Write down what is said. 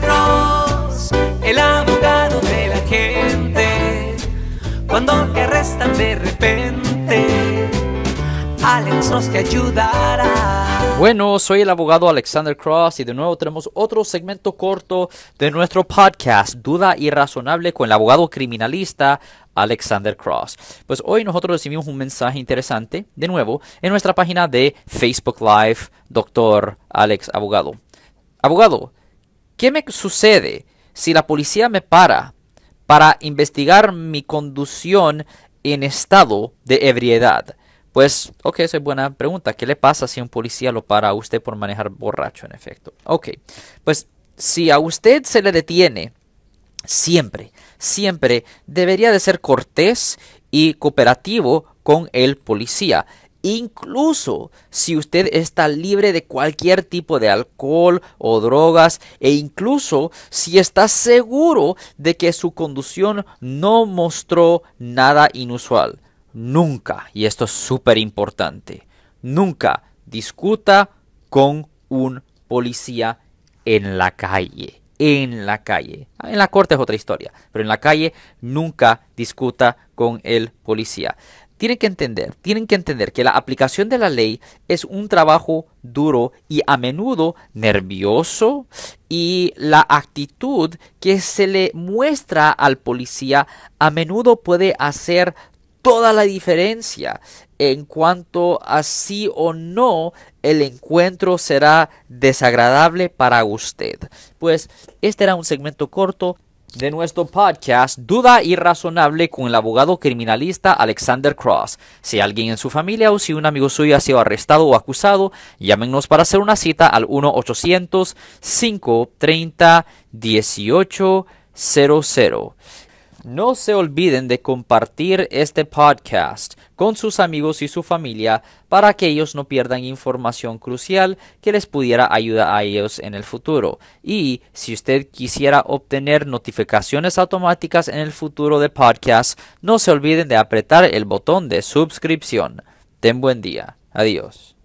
Cross, el abogado de la gente. Cuando te de repente, Alex nos te ayudará. Bueno, soy el abogado Alexander Cross y de nuevo tenemos otro segmento corto de nuestro podcast, Duda Irrazonable con el abogado criminalista Alexander Cross. Pues hoy nosotros recibimos un mensaje interesante, de nuevo, en nuestra página de Facebook Live, doctor Alex Abogado. Abogado, ¿Qué me sucede si la policía me para para investigar mi conducción en estado de ebriedad? Pues, ok, esa es buena pregunta. ¿Qué le pasa si un policía lo para a usted por manejar borracho, en efecto? Ok, pues si a usted se le detiene, siempre, siempre debería de ser cortés y cooperativo con el policía incluso si usted está libre de cualquier tipo de alcohol o drogas e incluso si está seguro de que su conducción no mostró nada inusual. Nunca, y esto es súper importante, nunca discuta con un policía en la calle. En la calle. Ah, en la corte es otra historia, pero en la calle nunca discuta con el policía tienen que entender, tienen que entender que la aplicación de la ley es un trabajo duro y a menudo nervioso y la actitud que se le muestra al policía a menudo puede hacer toda la diferencia en cuanto a si o no el encuentro será desagradable para usted. Pues este era un segmento corto de nuestro podcast Duda Irrazonable con el abogado criminalista Alexander Cross. Si alguien en su familia o si un amigo suyo ha sido arrestado o acusado, llámenos para hacer una cita al 1-800-530-1800. No se olviden de compartir este podcast con sus amigos y su familia para que ellos no pierdan información crucial que les pudiera ayudar a ellos en el futuro. Y si usted quisiera obtener notificaciones automáticas en el futuro de podcast, no se olviden de apretar el botón de suscripción. Ten buen día. Adiós.